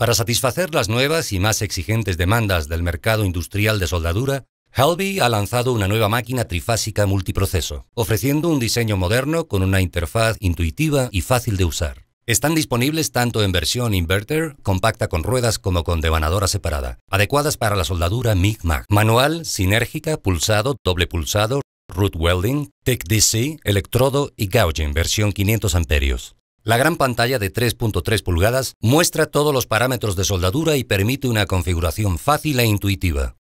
Para satisfacer las nuevas y más exigentes demandas del mercado industrial de soldadura, Halby ha lanzado una nueva máquina trifásica multiproceso, ofreciendo un diseño moderno con una interfaz intuitiva y fácil de usar. Están disponibles tanto en versión inverter, compacta con ruedas como con devanadora separada, adecuadas para la soldadura MIG-MAG. Manual, sinérgica, pulsado, doble pulsado, root welding, TEC DC, electrodo y gouging, versión 500 amperios. La gran pantalla de 3.3 pulgadas muestra todos los parámetros de soldadura y permite una configuración fácil e intuitiva.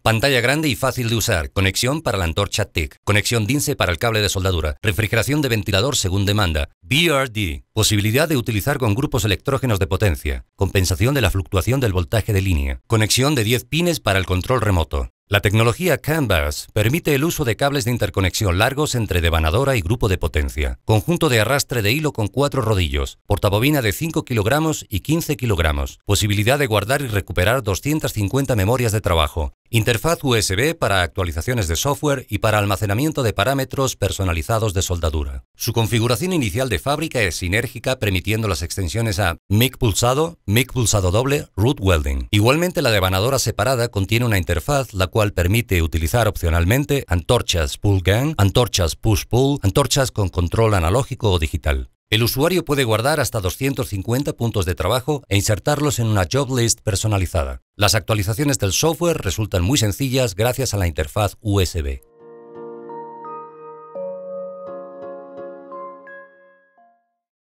Pantalla grande y fácil de usar, conexión para la antorcha TIC, e conexión DINSE para el cable de soldadura, refrigeración de ventilador según demanda, BRD, posibilidad de utilizar con grupos electrógenos de potencia, compensación de la fluctuación del voltaje de línea, conexión de 10 pines para el control remoto, la tecnología Canvas permite el uso de cables de interconexión largos entre devanadora y grupo de potencia, conjunto de arrastre de hilo con cuatro rodillos, portabobina de 5 kg y 15 kg, posibilidad de guardar y recuperar 250 memorias de trabajo, Interfaz USB para actualizaciones de software y para almacenamiento de parámetros personalizados de soldadura. Su configuración inicial de fábrica es sinérgica permitiendo las extensiones a MIG pulsado, MIG pulsado doble, root welding. Igualmente la devanadora separada contiene una interfaz la cual permite utilizar opcionalmente antorchas pull gun, antorchas push pull, antorchas con control analógico o digital. El usuario puede guardar hasta 250 puntos de trabajo e insertarlos en una job list personalizada. Las actualizaciones del software resultan muy sencillas gracias a la interfaz USB.